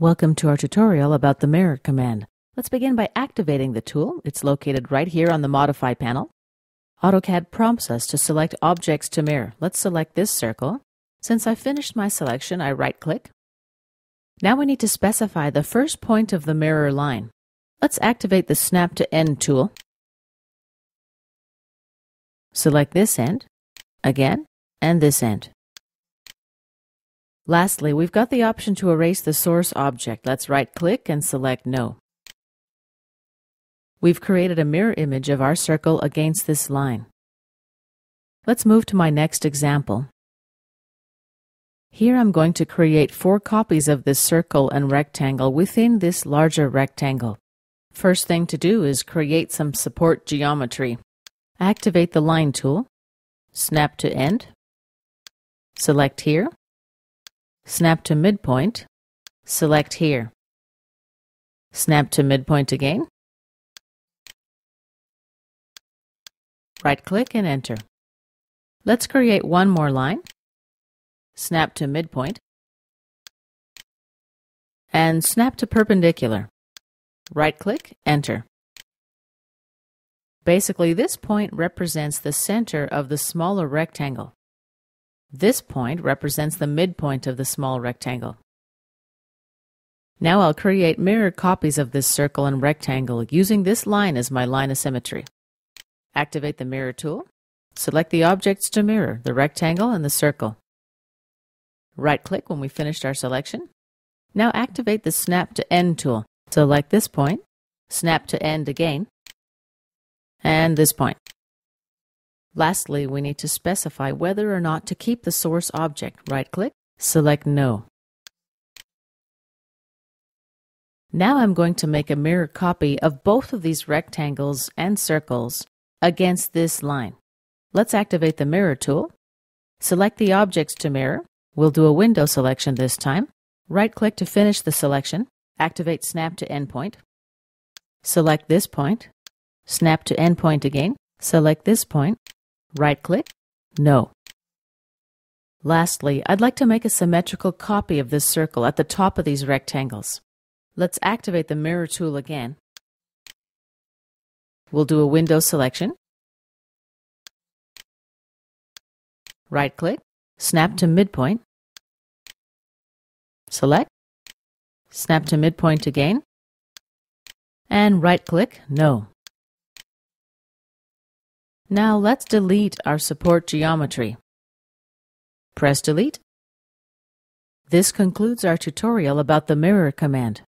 Welcome to our tutorial about the mirror command. Let's begin by activating the tool. It's located right here on the Modify panel. AutoCAD prompts us to select objects to mirror. Let's select this circle. Since I've finished my selection, I right-click. Now we need to specify the first point of the mirror line. Let's activate the Snap to End tool. Select this end, again, and this end. Lastly, we've got the option to erase the source object. Let's right-click and select No. We've created a mirror image of our circle against this line. Let's move to my next example. Here I'm going to create four copies of this circle and rectangle within this larger rectangle. First thing to do is create some support geometry. Activate the Line tool, Snap to End, select here, Snap to midpoint, select here. Snap to midpoint again. Right-click and enter. Let's create one more line. Snap to midpoint. And snap to perpendicular. Right-click, enter. Basically, this point represents the center of the smaller rectangle. This point represents the midpoint of the small rectangle. Now I'll create mirror copies of this circle and rectangle using this line as my line of symmetry. Activate the mirror tool. Select the objects to mirror, the rectangle and the circle. Right-click when we finished our selection. Now activate the Snap to End tool. Select this point, Snap to End again, and this point. Lastly, we need to specify whether or not to keep the source object. Right-click, select No. Now I'm going to make a mirror copy of both of these rectangles and circles against this line. Let's activate the Mirror tool. Select the objects to mirror. We'll do a window selection this time. Right-click to finish the selection. Activate Snap to Endpoint. Select this point. Snap to Endpoint again. Select this point. Right-click, No. Lastly, I'd like to make a symmetrical copy of this circle at the top of these rectangles. Let's activate the mirror tool again. We'll do a window selection. Right-click, snap to midpoint. Select, snap to midpoint again, and right-click No. Now let's delete our support geometry. Press delete. This concludes our tutorial about the mirror command.